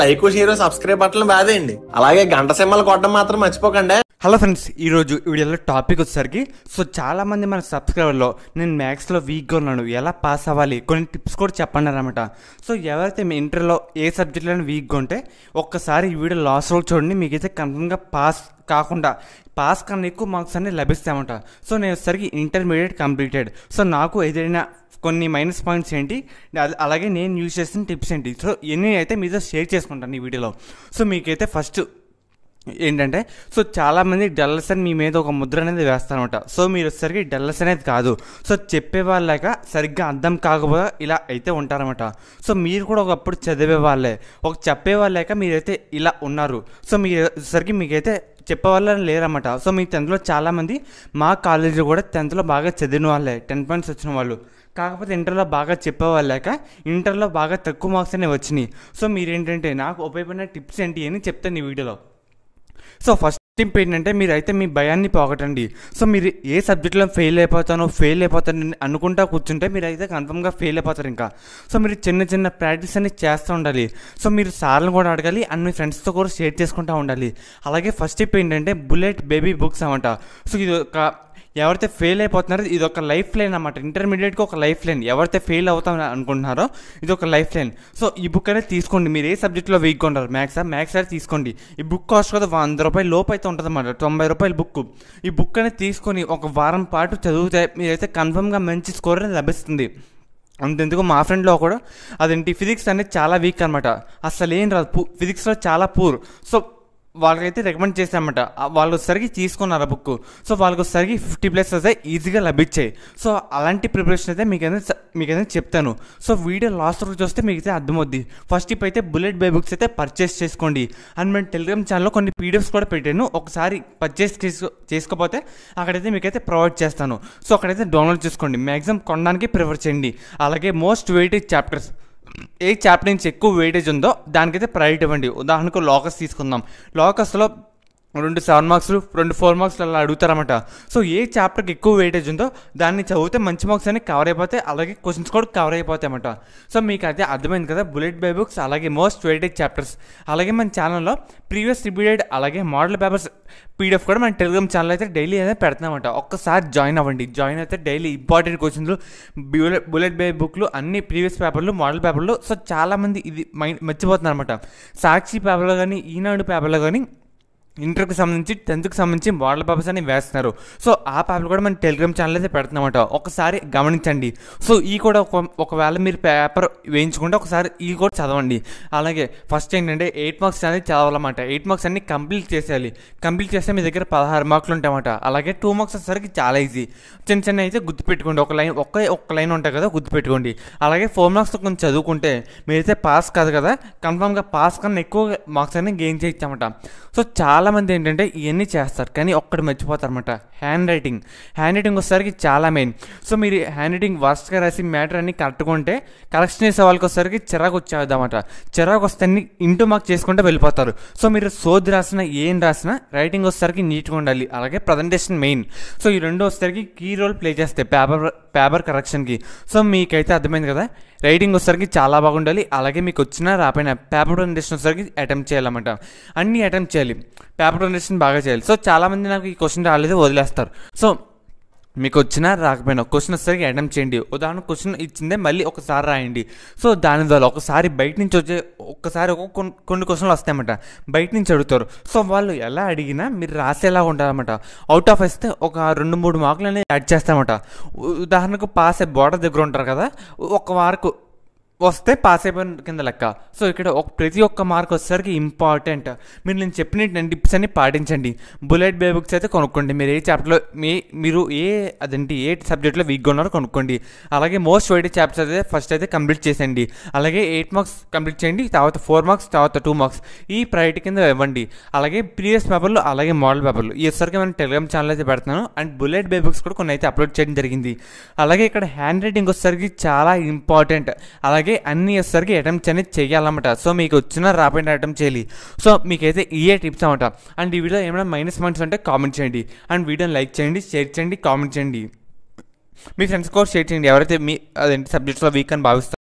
like share subscribe బట్టలు బాధేయండి అలాగే గంట సింహాలు కొట్టడం మాత్రం మర్చిపోకండి హలో ఫ్రెండ్స్ ఈరోజు వీడియోలో టాపిక్ వచ్చేసరికి సో చాలా మంది మన సబ్స్క్రైబర్లో నేను మ్యాథ్స్లో వీక్గా ఉన్నాను ఎలా పాస్ అవ్వాలి కొన్ని టిప్స్ కూడా చెప్పండి అనమాట సో ఎవరైతే మీ ఇంటర్లో ఏ సబ్జెక్ట్లోనే వీక్గా ఉంటే ఒక్కసారి ఈ వీడియో లాస్ట్ రోజు చూడండి మీకైతే కన్ఫర్మ్గా పాస్ కాకుండా పాస్ కన్నా ఎక్కువ మార్క్స్ అన్నీ లభిస్తామంట సో నేను సరికి ఇంటర్మీడియట్ కంప్లీటెడ్ సో నాకు ఏదైనా కొన్ని మైనస్ పాయింట్స్ ఏంటి అలాగే నేను యూజ్ చేసిన టిప్స్ ఏంటి సో ఎన్ని అయితే మీతో షేర్ చేసుకుంటాను ఈ వీడియోలో సో మీకైతే ఫస్ట్ ఏంటంటే సో చాలామంది డల్లస్ అని మీ మీద ఒక ముద్ర అనేది వేస్తారనమాట సో మీరు సరికి డల్లస్ అనేది కాదు సో చెప్పేవాళ్ళక సరిగ్గా అర్థం కాకపోయా ఇలా అయితే ఉంటారనమాట సో మీరు కూడా ఒకప్పుడు చదివే వాళ్ళే ఒక చెప్పేవాళ్ళక మీరైతే ఇలా ఉన్నారు సో మీరు సరికి మీకైతే చెప్పవాళ్ళని లేరన్నమాట సో మీ టెన్త్లో చాలామంది మా కాలేజీలో కూడా టెన్త్లో బాగా చదివిన వాళ్ళే టెన్ పాయింట్స్ వచ్చిన వాళ్ళు కాకపోతే ఇంటర్లో బాగా చెప్పేవాళ్ళాక ఇంటర్లో బాగా తక్కువ మార్క్స్ అనేవి వచ్చినాయి సో మీరేంటంటే నాకు ఉపయోగపడిన టిప్స్ ఏంటి అని చెప్తాను ఈ వీడియోలో సో ఫస్ట్ టిప్ ఏంటంటే మీరైతే మీ భయాన్ని పోగొట్టండి సో మీరు ఏ సబ్జెక్ట్లో ఫెయిల్ అయిపోతానో ఫెయిల్ అయిపోతాను అనుకుంటా కూర్చుంటే మీరైతే కన్ఫర్మ్గా ఫెయిల్ అయిపోతారు ఇంకా సో మీరు చిన్న చిన్న ప్రాక్టీస్ అనేది చేస్తూ ఉండాలి సో మీరు సార్లు కూడా అడగాలి అండ్ మీ ఫ్రెండ్స్తో కూడా షేర్ చేసుకుంటూ ఉండాలి అలాగే ఫస్ట్ టిప్ ఏంటంటే బుల్లెట్ బేబీ బుక్స్ అనమాట సో ఇది ఒక ఎవరైతే ఫెయిల్ అయిపోతున్నారో ఇది ఒక లైఫ్ లైన్ అనమాట ఇంటర్మీడియట్కి ఒక లైఫ్ లైన్ ఎవరైతే ఫెయిల్ అవుతాం అనుకుంటున్నారో ఇది ఒక లైఫ్ లైన్ సో ఈ బుక్ అనేది తీసుకోండి మీరు ఏ సబ్జెక్ట్లో వీక్గా ఉంటారు మ్యాథ్స్ మ్యాథ్స్ అయితే తీసుకోండి ఈ బుక్ కాస్ట్ కదా వంద రూపాయలు లోపు అయితే ఉంటుంది అన్నమాట తొంభై రూపాయల బుక్ ఈ బుక్ అనేది తీసుకొని ఒక వారం పాటు చదివితే మీరైతే కన్ఫర్మ్గా మంచి స్కోర్ అనేది లభిస్తుంది అంతెందుకు మా ఫ్రెండ్లో కూడా అదేంటి ఫిజిక్స్ అనేది చాలా వీక్ అనమాట అసలు ఏం రాదు ఫిజిక్స్లో చాలా పూర్ సో వాళ్ళకైతే రికమెండ్ చేశామట వాళ్ళు సరిగి తీసుకున్నారు ఆ బుక్ సో వాళ్ళకు సరిగి ఫిఫ్టీ ప్లస్ అయితే ఈజీగా లభించాయి సో అలాంటి ప్రిపరేషన్ అయితే మీకు అయితే మీకు అయితే చెప్తాను సో వీడియో లాస్ట్ రోజు చూస్తే మీకు అయితే అర్థమవుద్ది ఫస్ట్ ఇప్పుడు అయితే బుల్లెట్ బై బుక్స్ అయితే పర్చేస్ చేసుకోండి అండ్ మేము టెలిగ్రామ్ ఛానల్లో కొన్ని పీడిఎఫ్స్ కూడా పెట్టాను ఒకసారి పర్చేస్ చేసుకో చేసుకోకపోతే అక్కడైతే మీకైతే ప్రొవైడ్ చేస్తాను సో అక్కడైతే డౌన్లోడ్ చేసుకోండి మ్యాక్సిమం కొనడానికి ప్రిఫర్ చేయండి అలాగే మోస్ట్ వెయిటెడ్ చాప్టర్స్ ఏ చాప్టర్ నుంచి ఎక్కువ వెయిటేజ్ ఉందో దానికైతే ప్రయారిటీ ఇవ్వండి ఉదాహరణకు లోకస్ తీసుకుందాం లోకస్లో రెండు సెవెన్ మార్క్స్ రెండు ఫోర్ మార్క్స్ అలా అడుగుతారన్నమాట సో ఏ చాప్టర్కి ఎక్కువ వెయిటేజ్ ఉందో దాన్ని చదివితే మంచి మార్క్స్ అనేవి కవర్ అయిపోతాయి అలాగే క్వశ్చన్స్ కూడా కవర్ అయిపోతాయి అన్నమాట సో మీకు అయితే అర్థమైంది కదా బుల్లెట్ బై బుక్స్ అలాగే మోస్ట్ వెయిటేజ్ చాప్టర్స్ అలాగే మన ఛానల్లో ప్రీవియస్ రిపీటెడ్ అలాగే మోడల్ పేపర్స్ పీడిఎఫ్ కూడా మన టెలిగ్రామ్ ఛానల్ అయితే డైలీ అయితే పెడుతున్నామంట ఒక్కసారి జాయిన్ అవ్వండి జాయిన్ అయితే డైలీ ఇంపార్టెంట్ క్వశ్చన్లు బుల్లెట్ బుల్లెట్ బై బుక్లు అన్ని ప్రీవియస్ పేపర్లు మోడల్ పేపర్లు సో చాలామంది ఇది మైండ్ మర్చిపోతున్నారు అనమాట సాక్షి పేపర్లో కానీ ఈనాడు పేపర్లో కానీ ఇంటర్కి సంబంధించి టెన్త్కి సంబంధించి మోడల్ పేపర్స్ అని వేస్తున్నారు సో ఆ పేపర్ కూడా మన టెలిగ్రామ్ ఛానల్ అయితే పెడుతున్నమాట ఒకసారి గమనించండి సో ఈ కూడా ఒక ఒకవేళ మీరు పేపర్ వేయించుకుంటే ఒకసారి ఈ కూడా చదవండి అలాగే ఫస్ట్ ఏంటంటే ఎయిట్ మార్క్స్ అనేది చదవాలన్నమాట ఎయిట్ మార్క్స్ అన్ని కంప్లీట్ చేసేయాలి కంప్లీట్ చేస్తే మీ దగ్గర పదహారు మార్కులు ఉంటాయన్నమాట అలాగే టూ మార్క్స్ వచ్చేసరికి చాలా ఈజీ చిన్న చిన్న అయితే గుర్తుపెట్టుకోండి ఒక లైన్ ఒకే ఒక్క లైన్ ఉంటాయి కదా గుర్తుపెట్టుకోండి అలాగే ఫోర్ మార్క్స్ కొంచెం చదువుకుంటే మీరైతే పాస్ కాదు కదా కన్ఫామ్గా పాస్ కన్నా ఎక్కువ మార్క్స్ అనేది గెయిన్ చేయొచ్చమాట సో చాలా చాలామంది ఏంటంటే ఇవన్నీ చేస్తారు కానీ ఒక్కటి మర్చిపోతారనమాట హ్యాండ్ రైటింగ్ హ్యాండ్ రైటింగ్ వచ్చేసరికి చాలా మెయిన్ సో మీరు హ్యాండ్ రైటింగ్ వర్స్ట్గా రాసి మ్యాటర్ అన్ని కట్టుకుంటే కలెక్షన్ చేసే వాళ్ళకి వచ్చేసరికి చిరాకు వచ్చేద్దామట చిరాకు వస్తే అన్ని ఇంటూ మార్క్ చేసుకుంటే వెళ్ళిపోతారు సో మీరు సోది రాసిన ఏం రాసినా రైటింగ్ వచ్చేసరికి నీట్గా ఉండాలి అలాగే ప్రజెంటేషన్ మెయిన్ సో ఈ రెండు వచ్చేసరికి కీ రోల్ ప్లే చేస్తాయి పేపర్ పేపర్ కరెక్షన్కి సో మీకైతే అర్థమైంది కదా రైటింగ్ వచ్చేసరికి చాలా బాగుండాలి అలాగే మీకు వచ్చినా రాపోయినా పేపర్ ప్రజెంటేషన్ వచ్చేసరికి అటెంప్ట్ చేయాలన్నమాట అన్నీ అటెంప్ట్ చేయాలి పేపర్ డొనేషన్ బాగా చేయాలి సో చాలామంది నాకు ఈ క్వశ్చన్ రాలేదు వదిలేస్తారు సో మీకు వచ్చినా రాకపోయినా క్వశ్చన్ వచ్చేసరికి అటెంప్ట్ చేయండి ఉదాహరణ క్వశ్చన్ ఇచ్చిందే మళ్ళీ ఒకసారి రాయండి సో దాని ద్వారా ఒకసారి బయట నుంచి వచ్చే ఒక్కసారి ఒక కొన్ని క్వశ్చన్లు వస్తాయన్నమాట బయట నుంచి అడుగుతారు సో వాళ్ళు ఎలా అడిగినా మీరు రాసేలా ఉంటారన్నమాట అవుట్ ఆఫ్ వేస్తే ఒక రెండు మూడు మార్కులు అనేది యాడ్ చేస్తామట ఉదాహరణకు పాస్ బోర్డర్ దగ్గర ఉంటారు కదా ఒక వారకు వస్తే పాస్ అయిపోయిన కింద లెక్క సో ఇక్కడ ఒక ప్రతి ఒక్క మార్క్ వచ్చేసరికి ఇంపార్టెంట్ మీరు నేను చెప్పిన టిప్స్ అన్ని పాటించండి బుల్లెట్ బే బుక్స్ అయితే కొనుక్కోండి మీరు ఏ చాప్టర్లో మీ మీరు ఏ అదేంటి ఏ సబ్జెక్ట్లో వీక్గా ఉన్నారో కొనుక్కోండి అలాగే మోస్ట్ వైడ్ చాప్టర్స్ అయితే ఫస్ట్ అయితే కంప్లీట్ చేసేయండి అలాగే ఎయిట్ మార్క్స్ కంప్లీట్ చేయండి తర్వాత ఫోర్ మార్క్స్ తర్వాత టూ మార్క్స్ ఈ ప్రయారిటీ కింద ఇవ్వండి అలాగే ప్రీవియస్ పేపర్లు అలాగే మోడల్ పేపర్లు ఈ సరికి మనం టెలిగ్రామ్ ఛానల్ అయితే పెడతాను అండ్ బుల్లెట్ బే బుక్స్ కూడా కొన్ని అయితే అప్లోడ్ చేయడం జరిగింది అలాగే ఇక్కడ హ్యాండ్ రైటింగ్ వచ్చేసరికి చాలా ఇంపార్టెంట్ అలాగే అలాగే అన్ని ఇయర్స్కి అటెంప్ట్స్ అనేది చేయాలన్నమాట సో మీకు వచ్చిన రాపోయినా అటెంప్ట్ చేయాలి సో మీకైతే ఇయే టిప్స్ అనమాట అండ్ ఈ వీడియో ఏమైనా మైనస్ పాయింట్స్ ఉంటే కామెంట్ చేయండి అండ్ వీడియోని లైక్ చేయండి షేర్ చేయండి కామెంట్ చేయండి మీ ఫ్రెండ్స్ కూడా షేర్ చేయండి ఎవరైతే మీ అదేంటి సబ్జెక్ట్స్లో వీక్ అని భావిస్తారు